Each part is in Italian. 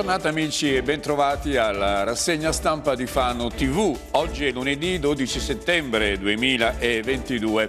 giornata amici e bentrovati alla rassegna stampa di Fano TV. Oggi è lunedì 12 settembre 2022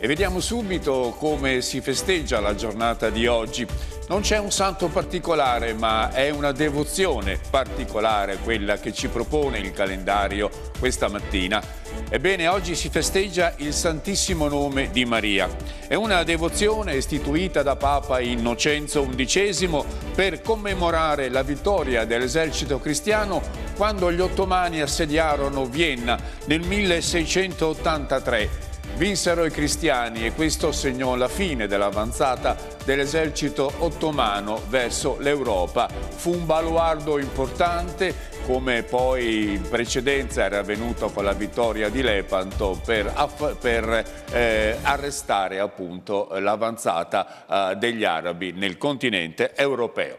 e vediamo subito come si festeggia la giornata di oggi. Non c'è un santo particolare ma è una devozione particolare quella che ci propone il calendario questa mattina. Ebbene, oggi si festeggia il Santissimo Nome di Maria. È una devozione istituita da Papa Innocenzo XI per commemorare la vittoria dell'esercito cristiano quando gli ottomani assediarono Vienna nel 1683. Vinsero i cristiani e questo segnò la fine dell'avanzata dell'esercito ottomano verso l'Europa. Fu un baluardo importante come poi in precedenza era avvenuto con la vittoria di Lepanto per, per eh, arrestare appunto l'avanzata eh, degli arabi nel continente europeo.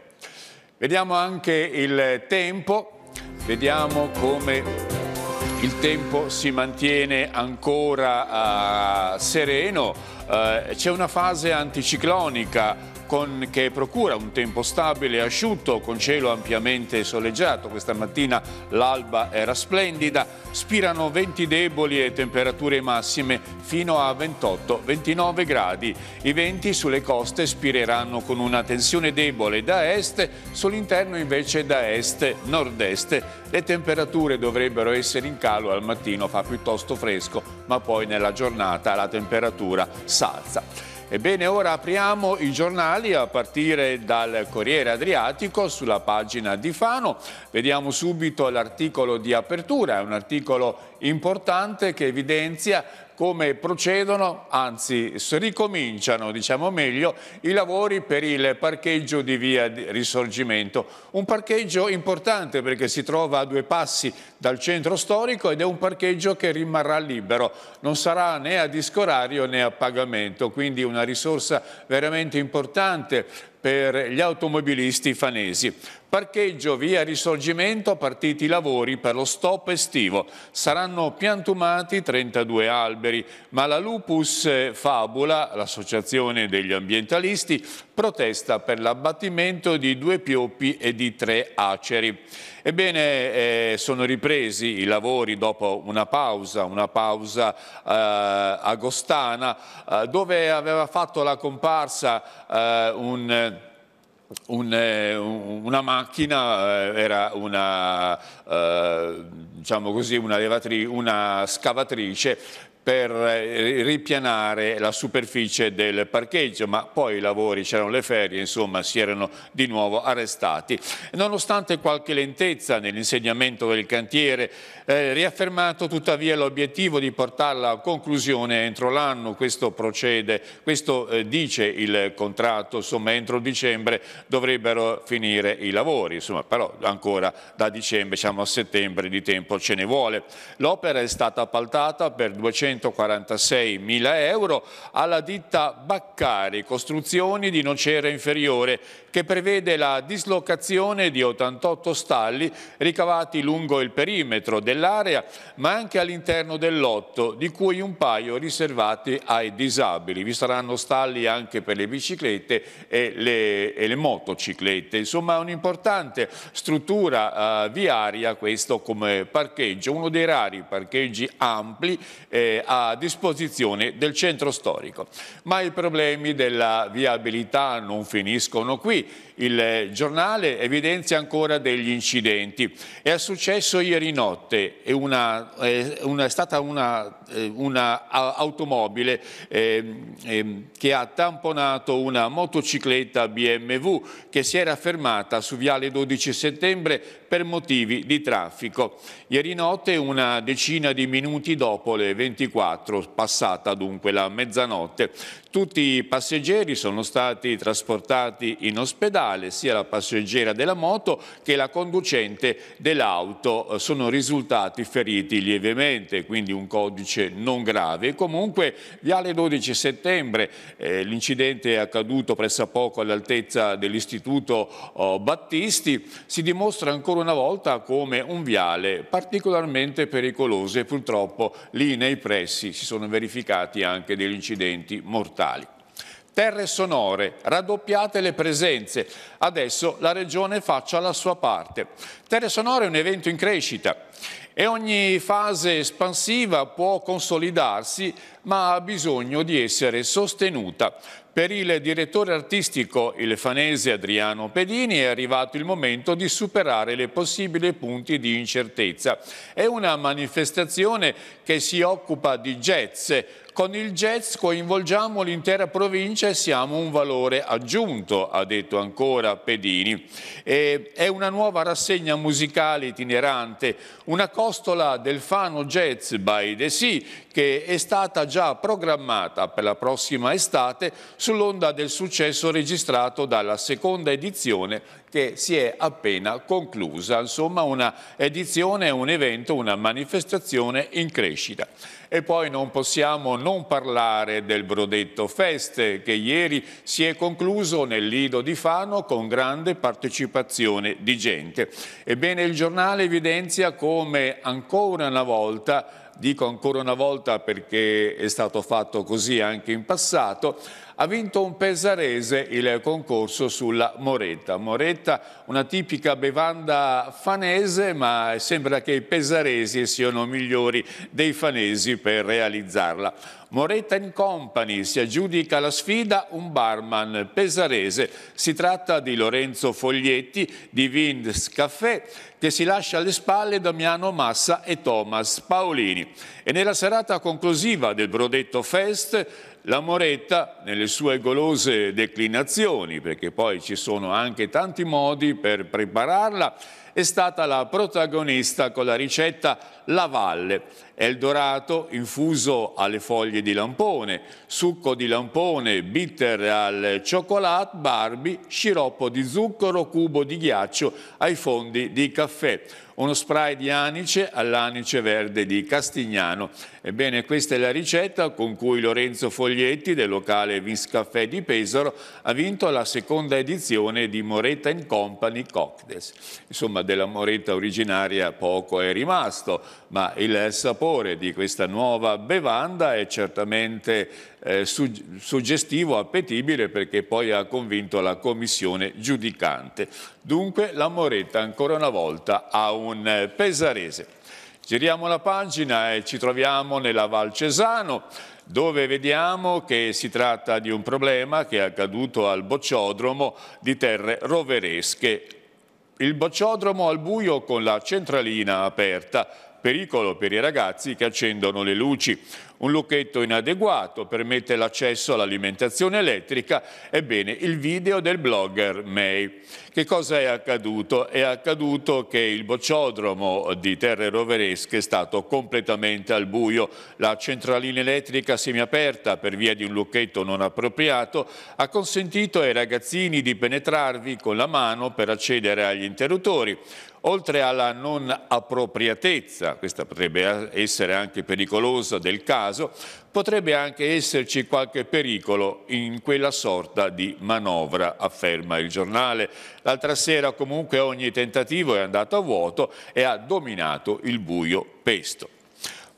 Vediamo anche il tempo, vediamo come il tempo si mantiene ancora uh, sereno, uh, c'è una fase anticiclonica con, che procura un tempo stabile e asciutto, con cielo ampiamente soleggiato. Questa mattina l'alba era splendida, spirano venti deboli e temperature massime fino a 28-29 gradi. I venti sulle coste spireranno con una tensione debole da est, sull'interno invece da est-nord-est. Le temperature dovrebbero essere in calo al mattino, fa piuttosto fresco, ma poi nella giornata la temperatura salza. Ebbene, ora apriamo i giornali a partire dal Corriere Adriatico sulla pagina di Fano. Vediamo subito l'articolo di apertura, è un articolo importante che evidenzia come procedono, anzi ricominciano, diciamo meglio, i lavori per il parcheggio di via Risorgimento. Un parcheggio importante perché si trova a due passi dal centro storico ed è un parcheggio che rimarrà libero. Non sarà né a discorario né a pagamento, quindi una risorsa veramente importante per gli automobilisti fanesi. Parcheggio via Risorgimento, partiti i lavori per lo stop estivo. Saranno piantumati 32 alberi, ma la Lupus Fabula, l'associazione degli ambientalisti, protesta per l'abbattimento di due pioppi e di tre aceri. Ebbene, eh, sono ripresi i lavori dopo una pausa, una pausa eh, agostana, eh, dove aveva fatto la comparsa eh, un eh, un, una macchina eh, era una, eh, diciamo così, una, una, scavatrice per eh, ripianare la superficie del parcheggio, ma poi i lavori, c'erano le ferie, insomma si erano di nuovo arrestati. Nonostante qualche lentezza nell'insegnamento del cantiere, eh, riaffermato tuttavia l'obiettivo di portarla a conclusione entro l'anno, questo procede, questo eh, dice il contratto, insomma entro dicembre dovrebbero finire i lavori, insomma però ancora da dicembre, diciamo a settembre di tempo ce ne vuole. L'opera è stata appaltata per 200 146.000 euro alla ditta Baccari Costruzioni di Nocera Inferiore che prevede la dislocazione di 88 stalli ricavati lungo il perimetro dell'area ma anche all'interno del lotto di cui un paio riservati ai disabili. Vi saranno stalli anche per le biciclette e le, e le motociclette. Insomma un'importante struttura uh, viaria questo come parcheggio, uno dei rari parcheggi ampli eh, a disposizione del centro storico. Ma i problemi della viabilità non finiscono qui il giornale evidenzia ancora degli incidenti. È successo ieri notte, è, una, una, è stata un'automobile eh, ehm, ehm, che ha tamponato una motocicletta BMW che si era fermata su Viale 12 settembre per motivi di traffico. Ieri notte, una decina di minuti dopo le 24, passata dunque la mezzanotte, tutti i passeggeri sono stati trasportati in ospedale fatale sia la passeggera della moto che la conducente dell'auto. Eh, sono risultati feriti lievemente, quindi un codice non grave. Comunque, viale 12 settembre, eh, l'incidente è accaduto pressappoco all'altezza dell'istituto oh, Battisti, si dimostra ancora una volta come un viale particolarmente pericoloso e purtroppo lì nei pressi si sono verificati anche degli incidenti mortali terre sonore, raddoppiate le presenze. Adesso la Regione faccia la sua parte. Terre sonore è un evento in crescita e ogni fase espansiva può consolidarsi ma ha bisogno di essere sostenuta. Per il direttore artistico il fanese Adriano Pedini è arrivato il momento di superare le possibili punti di incertezza. È una manifestazione che si occupa di jazz, con il jazz coinvolgiamo l'intera provincia e siamo un valore aggiunto, ha detto ancora Pedini. E è una nuova rassegna musicale itinerante, una costola del Fano Jazz by the Sea che è stata già programmata per la prossima estate sull'onda del successo registrato dalla seconda edizione che si è appena conclusa. Insomma una edizione, un evento, una manifestazione in crescita. E poi non possiamo non parlare del Brodetto Fest che ieri si è concluso nel Lido di Fano con grande partecipazione di gente. Ebbene il giornale evidenzia come ancora una volta dico ancora una volta perché è stato fatto così anche in passato, ha vinto un pesarese il concorso sulla moretta. Moretta, una tipica bevanda fanese, ma sembra che i pesaresi siano migliori dei fanesi per realizzarla. Moretta Company si aggiudica la sfida un barman pesarese. Si tratta di Lorenzo Foglietti di Vinds Café che si lascia alle spalle Damiano Massa e Thomas Paolini. E nella serata conclusiva del Brodetto Fest la Moretta, nelle sue golose declinazioni, perché poi ci sono anche tanti modi per prepararla, è stata la protagonista con la ricetta La Valle, dorato infuso alle foglie di lampone, succo di lampone, bitter al cioccolato, Barbie, sciroppo di zucchero, cubo di ghiaccio ai fondi di caffè uno spray di anice all'anice verde di Castignano. Ebbene, questa è la ricetta con cui Lorenzo Foglietti del locale Vince Caffè di Pesaro ha vinto la seconda edizione di Moretta Company Cocktails. Insomma, della Moretta originaria poco è rimasto, ma il sapore di questa nuova bevanda è certamente eh, sug suggestivo, appetibile perché poi ha convinto la commissione giudicante. Dunque la Moretta ancora una volta ha un eh, pesarese. Giriamo la pagina e ci troviamo nella Val Cesano dove vediamo che si tratta di un problema che è accaduto al bocciodromo di terre roveresche. Il bocciodromo al buio con la centralina aperta, pericolo per i ragazzi che accendono le luci un lucchetto inadeguato permette l'accesso all'alimentazione elettrica, ebbene il video del blogger May. Che cosa è accaduto? È accaduto che il bocciodromo di Terre Roveresche è stato completamente al buio, la centralina elettrica semiaperta per via di un lucchetto non appropriato ha consentito ai ragazzini di penetrarvi con la mano per accedere agli interruttori. Oltre alla non appropriatezza, questa potrebbe essere anche pericolosa del caso, potrebbe anche esserci qualche pericolo in quella sorta di manovra, afferma il giornale. L'altra sera comunque ogni tentativo è andato a vuoto e ha dominato il buio pesto.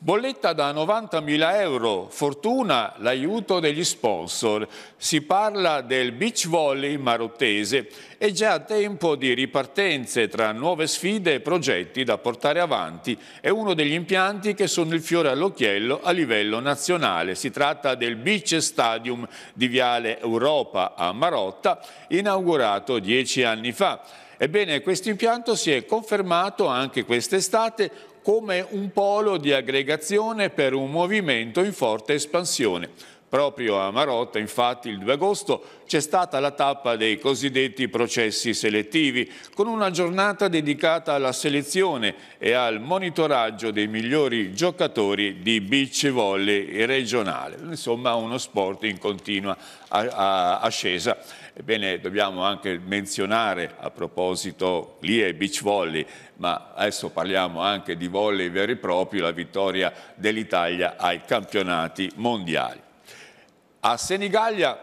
Bolletta da 90.000 euro, fortuna l'aiuto degli sponsor. Si parla del beach volley marottese È già tempo di ripartenze tra nuove sfide e progetti da portare avanti. È uno degli impianti che sono il fiore all'occhiello a livello nazionale. Si tratta del Beach Stadium di Viale Europa a Marotta, inaugurato dieci anni fa. Ebbene, questo impianto si è confermato anche quest'estate come un polo di aggregazione per un movimento in forte espansione. Proprio a Marotta, infatti, il 2 agosto c'è stata la tappa dei cosiddetti processi selettivi, con una giornata dedicata alla selezione e al monitoraggio dei migliori giocatori di beach volley regionale. Insomma, uno sport in continua ascesa. Ebbene, dobbiamo anche menzionare a proposito, lì è beach volley, ma adesso parliamo anche di volley veri e propri, la vittoria dell'Italia ai campionati mondiali. A Senigallia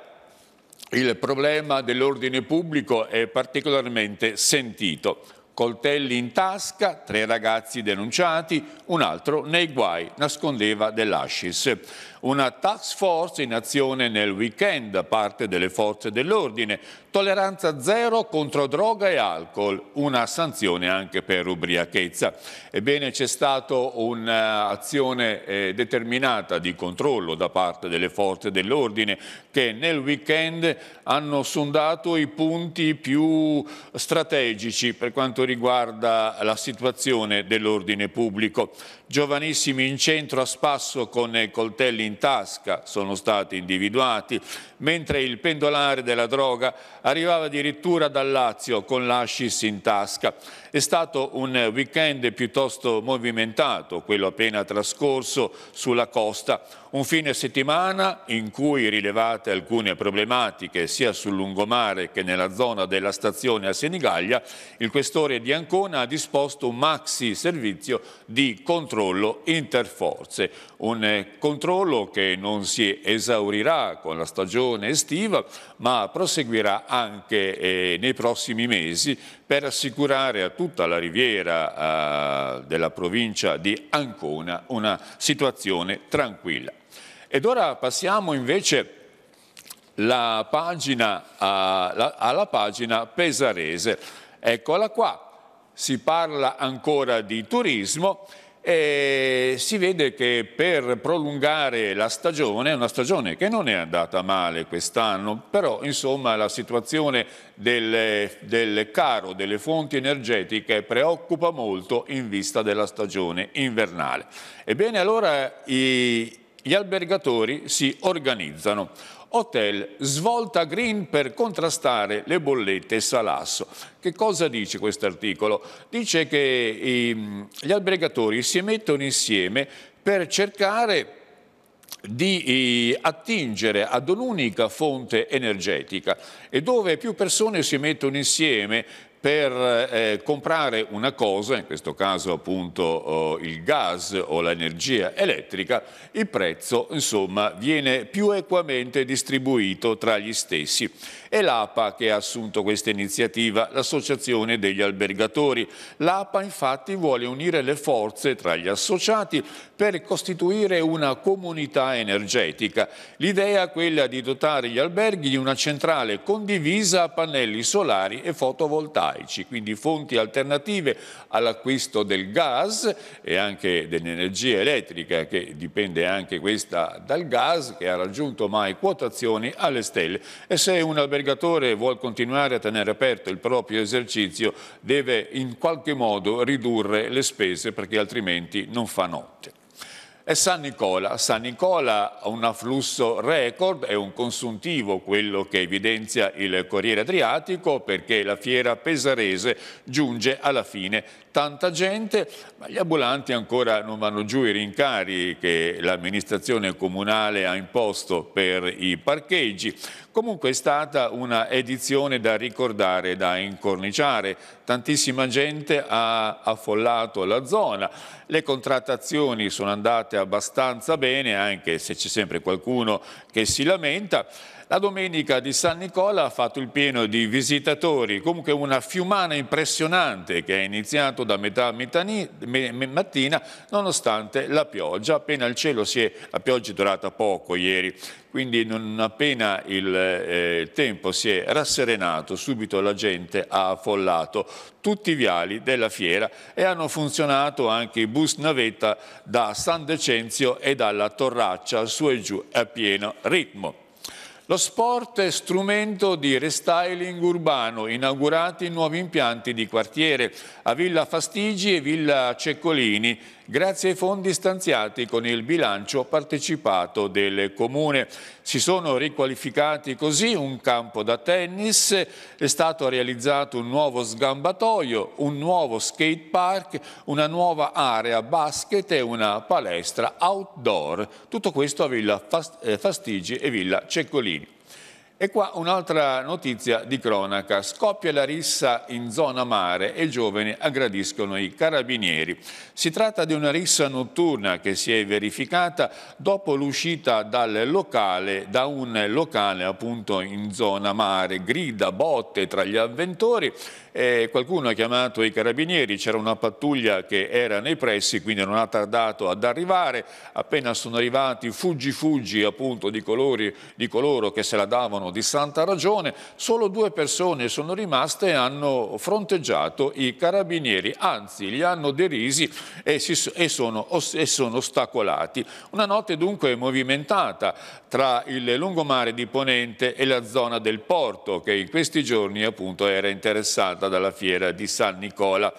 il problema dell'ordine pubblico è particolarmente sentito. Coltelli in tasca, tre ragazzi denunciati, un altro nei guai, nascondeva dell'Ascis. Una task force in azione nel weekend, parte delle forze dell'ordine, Tolleranza zero contro droga e alcol, una sanzione anche per ubriachezza. Ebbene c'è stata un'azione eh, determinata di controllo da parte delle forze dell'ordine che nel weekend hanno sondato i punti più strategici per quanto riguarda la situazione dell'ordine pubblico giovanissimi in centro a spasso con coltelli in tasca sono stati individuati, mentre il pendolare della droga arrivava addirittura dal Lazio con l'ascis in tasca è stato un weekend piuttosto movimentato, quello appena trascorso sulla costa, un fine settimana in cui rilevate alcune problematiche sia sul lungomare che nella zona della stazione a Senigallia, il questore di Ancona ha disposto un maxi servizio di controllo interforze, un controllo che non si esaurirà con la stagione estiva ma proseguirà anche eh, nei prossimi mesi per assicurare a tutta la riviera eh, della provincia di Ancona una situazione tranquilla. Ed ora passiamo invece alla pagina, eh, la, alla pagina pesarese. Eccola qua, si parla ancora di turismo e si vede che per prolungare la stagione, una stagione che non è andata male quest'anno, però insomma la situazione del, del caro delle fonti energetiche preoccupa molto in vista della stagione invernale. Ebbene allora i, gli albergatori si organizzano. Hotel, svolta green per contrastare le bollette salasso. Che cosa dice questo articolo? Dice che i, ehm, gli albergatori si mettono insieme per cercare di eh, attingere ad un'unica fonte energetica e dove più persone si mettono insieme per eh, comprare una cosa, in questo caso appunto oh, il gas o l'energia elettrica, il prezzo insomma viene più equamente distribuito tra gli stessi. È l'APA che ha assunto questa iniziativa, l'Associazione degli Albergatori. L'APA infatti vuole unire le forze tra gli associati per costituire una comunità energetica. L'idea è quella di dotare gli alberghi di una centrale condivisa a pannelli solari e fotovoltaici, quindi fonti alternative all'acquisto del gas e anche dell'energia elettrica che dipende anche questa dal gas che ha raggiunto mai quotazioni alle stelle. E se un albergatore l'albergatore vuole continuare a tenere aperto il proprio esercizio deve in qualche modo ridurre le spese perché altrimenti non fa notte. E San Nicola. San Nicola ha un afflusso record, è un consuntivo quello che evidenzia il Corriere Adriatico perché la fiera pesarese giunge alla fine tanta gente, ma gli ambulanti ancora non vanno giù i rincari che l'amministrazione comunale ha imposto per i parcheggi. Comunque è stata una edizione da ricordare, da incorniciare, tantissima gente ha affollato la zona, le contrattazioni sono andate abbastanza bene anche se c'è sempre qualcuno che si lamenta, la domenica di San Nicola ha fatto il pieno di visitatori, comunque una fiumana impressionante che è iniziato da metà mattina nonostante la pioggia, appena il cielo si è, la pioggia è durata poco ieri, quindi non appena il eh, tempo si è rasserenato subito la gente ha affollato tutti i viali della fiera e hanno funzionato anche i bus navetta da San Decenzio e dalla Torraccia su e giù a pieno ritmo. Lo sport è strumento di restyling urbano, inaugurati nuovi impianti di quartiere a Villa Fastigi e Villa Ceccolini grazie ai fondi stanziati con il bilancio partecipato del Comune. Si sono riqualificati così un campo da tennis, è stato realizzato un nuovo sgambatoio, un nuovo skate park, una nuova area basket e una palestra outdoor. Tutto questo a Villa eh, Fastigi e Villa Ceccolini. E qua un'altra notizia di cronaca. Scoppia la rissa in zona mare e i giovani aggrediscono i carabinieri. Si tratta di una rissa notturna che si è verificata dopo l'uscita dal locale, da un locale appunto in zona mare. Grida, botte tra gli avventori. Eh, qualcuno ha chiamato i carabinieri, c'era una pattuglia che era nei pressi, quindi non ha tardato ad arrivare. Appena sono arrivati fuggi fuggi appunto di, colori, di coloro che se la davano Milano diciamo, di Santa Ragione, solo due persone sono rimaste e hanno fronteggiato i carabinieri, anzi li hanno derisi e, si, e, sono, e sono ostacolati. Una notte dunque movimentata tra il lungomare di Ponente e la zona del porto che in questi giorni appunto era interessata dalla fiera di San Nicola.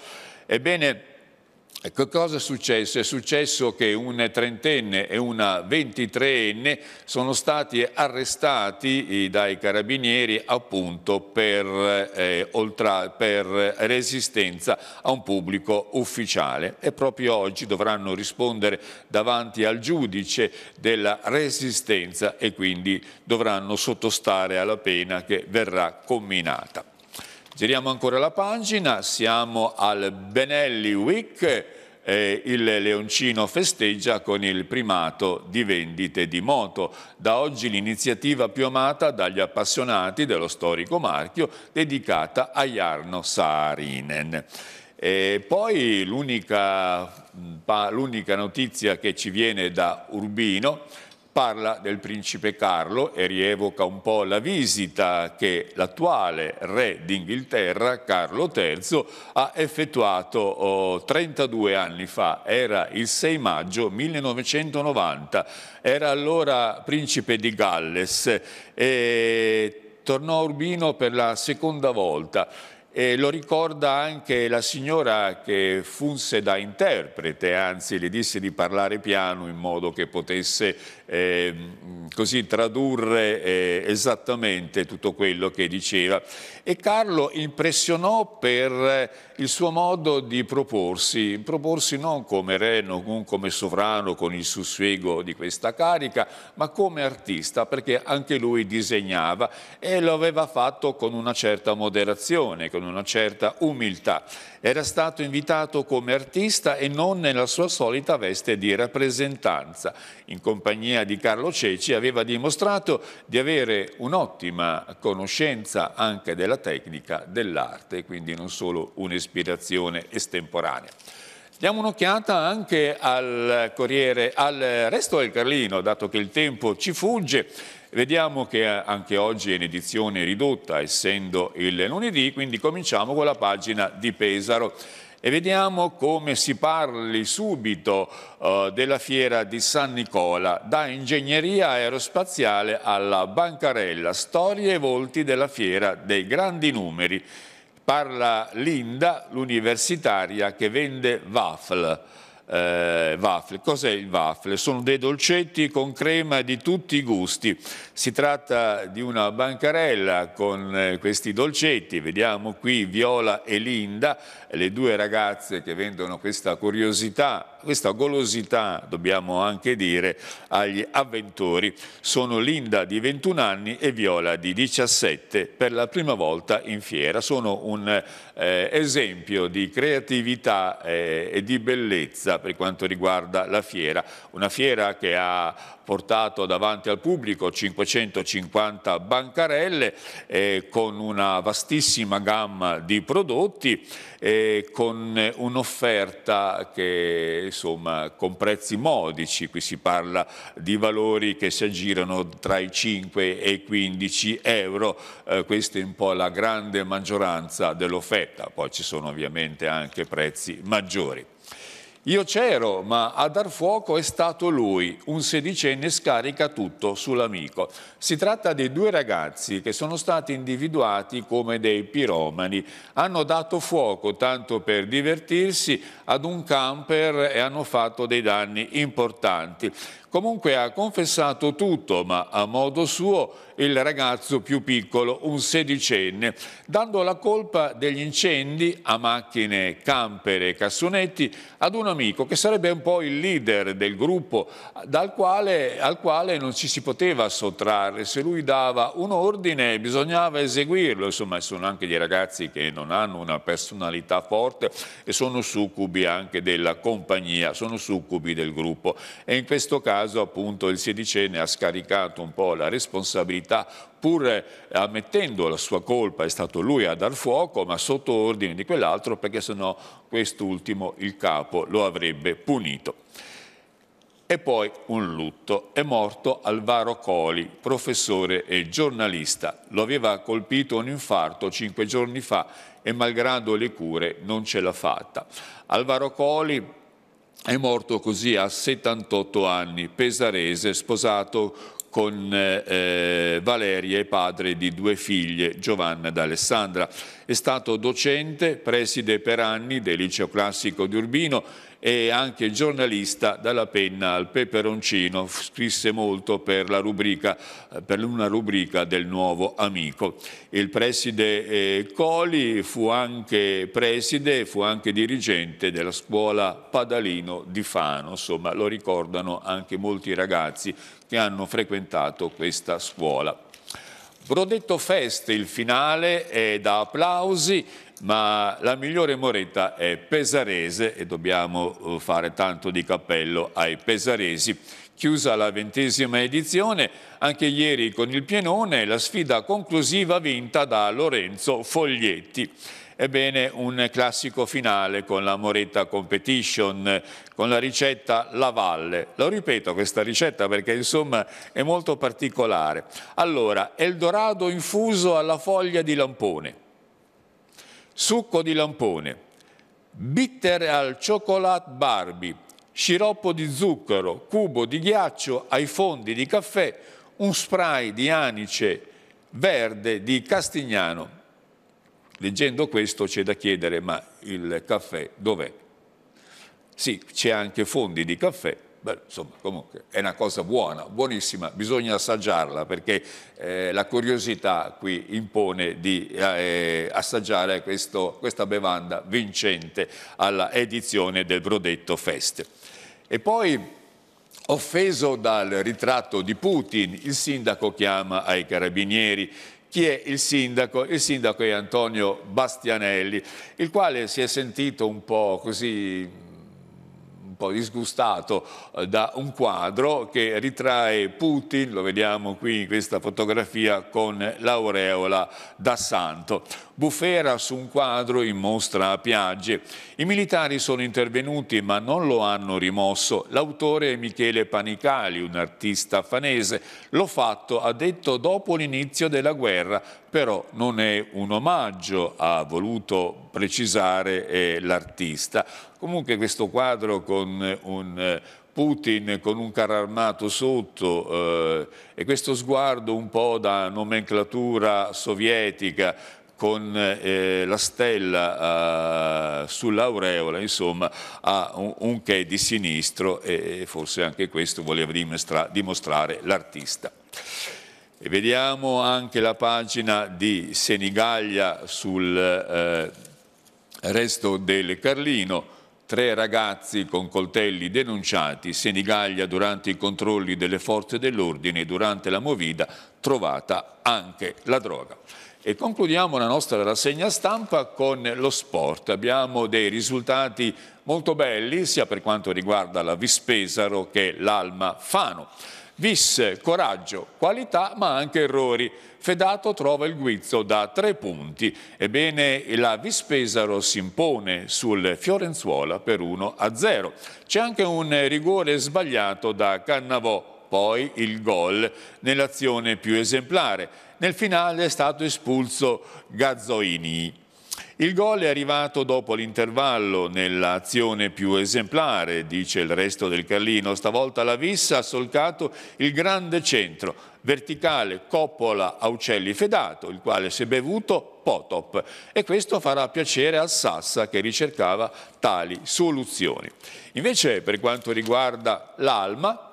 Ebbene, Ecco cosa è successo? È successo che un trentenne e una ventitreenne sono stati arrestati eh, dai carabinieri appunto per, eh, oltra, per resistenza a un pubblico ufficiale e proprio oggi dovranno rispondere davanti al giudice della resistenza e quindi dovranno sottostare alla pena che verrà comminata. Giriamo ancora la pagina, siamo al Benelli Week, eh, il Leoncino festeggia con il primato di vendite di moto. Da oggi l'iniziativa più amata dagli appassionati dello storico marchio dedicata a Jarno Saarinen. E poi l'unica notizia che ci viene da Urbino parla del principe Carlo e rievoca un po' la visita che l'attuale re d'Inghilterra, Carlo III, ha effettuato oh, 32 anni fa, era il 6 maggio 1990, era allora principe di Galles e tornò a Urbino per la seconda volta. E lo ricorda anche la signora che funse da interprete, anzi le disse di parlare piano in modo che potesse eh, così tradurre eh, esattamente tutto quello che diceva. E Carlo impressionò per eh, il suo modo di proporsi, proporsi non come re, non come sovrano con il sussuego di questa carica, ma come artista, perché anche lui disegnava e lo aveva fatto con una certa moderazione, con una certa umiltà. Era stato invitato come artista e non nella sua solita veste di rappresentanza. In compagnia di Carlo Ceci aveva dimostrato di avere un'ottima conoscenza anche della tecnica dell'arte, quindi non solo un'ispirazione estemporanea. Diamo un'occhiata anche al Corriere, al resto del Carlino, dato che il tempo ci fugge. Vediamo che eh, anche oggi è in edizione ridotta, essendo il lunedì, quindi cominciamo con la pagina di Pesaro e vediamo come si parli subito uh, della fiera di San Nicola, da ingegneria aerospaziale alla bancarella, storie e volti della fiera dei grandi numeri. Parla Linda, l'universitaria, che vende waffle. Eh, waffle. Cos'è il waffle? Sono dei dolcetti con crema di tutti i gusti. Si tratta di una bancarella con eh, questi dolcetti. Vediamo qui Viola e Linda, le due ragazze che vendono questa curiosità questa golosità, dobbiamo anche dire, agli avventori. Sono Linda di 21 anni e Viola di 17 per la prima volta in fiera. Sono un eh, esempio di creatività eh, e di bellezza per quanto riguarda la fiera. Una fiera che ha portato davanti al pubblico 550 bancarelle eh, con una vastissima gamma di prodotti eh, con un'offerta che insomma con prezzi modici, qui si parla di valori che si aggirano tra i 5 e i 15 euro, eh, questa è un po' la grande maggioranza dell'offerta, poi ci sono ovviamente anche prezzi maggiori. Io c'ero, ma a dar fuoco è stato lui, un sedicenne scarica tutto sull'amico. Si tratta di due ragazzi che sono stati individuati come dei piromani. Hanno dato fuoco, tanto per divertirsi, ad un camper e hanno fatto dei danni importanti. Comunque ha confessato tutto, ma a modo suo il ragazzo più piccolo, un sedicenne, dando la colpa degli incendi a macchine, camper e cassonetti ad un amico che sarebbe un po' il leader del gruppo, quale, al quale non ci si poteva sottrarre. Se lui dava un ordine bisognava eseguirlo. Insomma, sono anche dei ragazzi che non hanno una personalità forte e sono succubi anche della compagnia, sono succubi del gruppo. E in questo caso caso appunto il sedicenne ha scaricato un po' la responsabilità pur eh, ammettendo la sua colpa, è stato lui a dar fuoco, ma sotto ordine di quell'altro perché sennò quest'ultimo, il capo, lo avrebbe punito. E poi un lutto. È morto Alvaro Coli, professore e giornalista. Lo aveva colpito un infarto cinque giorni fa e malgrado le cure non ce l'ha fatta. Alvaro Coli, è morto così a 78 anni, pesarese, sposato con eh, eh Valeria e padre di due figlie, Giovanna ed Alessandra. È stato docente, preside per anni del liceo classico di Urbino e anche giornalista dalla penna al peperoncino, scrisse molto per, rubrica, per una rubrica del nuovo amico. Il preside eh, Coli fu anche preside, e fu anche dirigente della scuola Padalino di Fano, insomma lo ricordano anche molti ragazzi che hanno frequentato questa scuola. Brodetto Fest, il finale è da applausi, ma la migliore Moretta è pesarese e dobbiamo eh, fare tanto di cappello ai pesaresi. Chiusa la ventesima edizione, anche ieri con il pienone, la sfida conclusiva vinta da Lorenzo Foglietti. Ebbene, un classico finale con la Moretta Competition, con la ricetta La Valle. Lo ripeto questa ricetta perché insomma è molto particolare. Allora, Eldorado infuso alla foglia di lampone, succo di lampone, bitter al chocolate Barbie, sciroppo di zucchero, cubo di ghiaccio ai fondi di caffè, un spray di anice verde di Castignano Leggendo questo c'è da chiedere, ma il caffè dov'è? Sì, c'è anche fondi di caffè, Beh, insomma, comunque è una cosa buona, buonissima, bisogna assaggiarla perché eh, la curiosità qui impone di eh, assaggiare questo, questa bevanda vincente alla edizione del Brodetto Fest. E poi, offeso dal ritratto di Putin, il sindaco chiama ai carabinieri chi è il sindaco? Il sindaco è Antonio Bastianelli, il quale si è sentito un po' così po' disgustato eh, da un quadro che ritrae Putin, lo vediamo qui in questa fotografia, con l'aureola da santo. Bufera su un quadro in mostra a Piagge. I militari sono intervenuti ma non lo hanno rimosso. L'autore è Michele Panicali, un artista fanese. L'ho fatto, ha detto, dopo l'inizio della guerra, però non è un omaggio, ha voluto precisare eh, l'artista. Comunque questo quadro con eh, un eh, Putin con un carro armato sotto eh, e questo sguardo un po' da nomenclatura sovietica con eh, la stella eh, sull'aureola, insomma, ha un, un, che di sinistro e, e forse anche questo voleva dimostra, dimostrare l'artista. E vediamo anche la pagina di Senigallia sul eh, resto del Carlino, tre ragazzi con coltelli denunciati, Senigallia durante i controlli delle forze dell'ordine, durante la movida trovata anche la droga. E concludiamo la nostra rassegna stampa con lo sport. Abbiamo dei risultati molto belli sia per quanto riguarda la Vispesaro che l'Alma Fano. Visse, coraggio, qualità ma anche errori. Fedato trova il guizzo da tre punti. Ebbene, la Vispesaro si impone sul Fiorenzuola per 1-0. C'è anche un rigore sbagliato da Cannavò poi il gol nell'azione più esemplare. Nel finale è stato espulso Gazzoini. Il gol è arrivato dopo l'intervallo, nell'azione più esemplare, dice il resto del Carlino. Stavolta la Vissa ha solcato il grande centro, verticale Coppola Aucelli Fedato, il quale si è bevuto Potop. E questo farà piacere al Sassa che ricercava tali soluzioni. Invece per quanto riguarda l'Alma,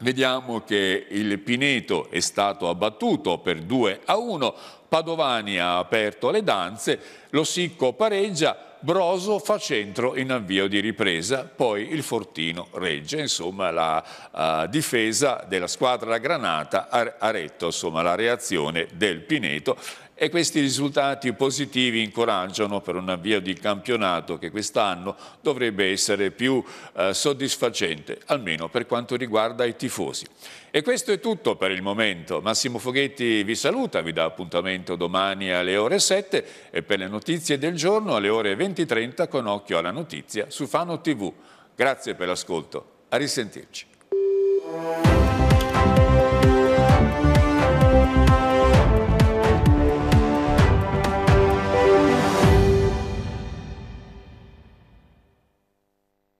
Vediamo che il Pineto è stato abbattuto per 2 a 1, Padovani ha aperto le danze, lo Sicco pareggia, Broso fa centro in avvio di ripresa, poi il Fortino regge, insomma la uh, difesa della squadra granata ha, ha retto insomma, la reazione del Pineto e questi risultati positivi incoraggiano per un avvio di campionato che quest'anno dovrebbe essere più eh, soddisfacente, almeno per quanto riguarda i tifosi. E questo è tutto per il momento. Massimo Foghetti vi saluta, vi dà appuntamento domani alle ore 7 e per le notizie del giorno alle ore 20.30 con occhio alla notizia su Fano TV. Grazie per l'ascolto, a risentirci.